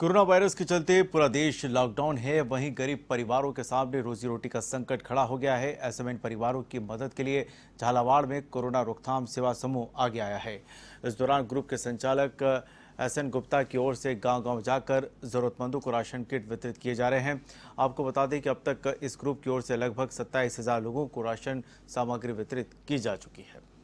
corona virus के चलते पूरा देश लॉकडाउन है वहीं गरीब परिवारों के सामने रोजी रोटी का संकट खड़ा हो गया है ऐसे में परिवारों की मदद के लिए झालावाड़ में कोरोना रोकथाम सेवा समूह आगे आया है इस दौरान ग्रुप के संचालक एस एन गुप्ता की ओर से गांव गांव जाकर ज़रूरतमंदों को राशन किट वितरित किए जा रहे हैं आपको बता दें कि अब तक इस ग्रुप की ओर से लगभग सत्ताईस हज़ार लोगों को राशन सामग्री वितरित की जा चुकी है